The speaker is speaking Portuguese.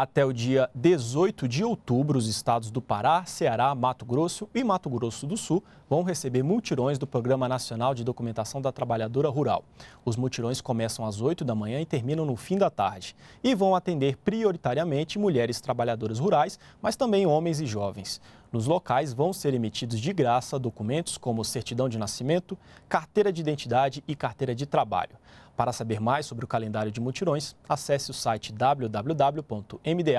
Até o dia 18 de outubro, os estados do Pará, Ceará, Mato Grosso e Mato Grosso do Sul vão receber mutirões do Programa Nacional de Documentação da Trabalhadora Rural. Os mutirões começam às 8 da manhã e terminam no fim da tarde e vão atender prioritariamente mulheres trabalhadoras rurais, mas também homens e jovens. Nos locais vão ser emitidos de graça documentos como certidão de nascimento, carteira de identidade e carteira de trabalho. Para saber mais sobre o calendário de mutirões, acesse o site www.mda.gov.br.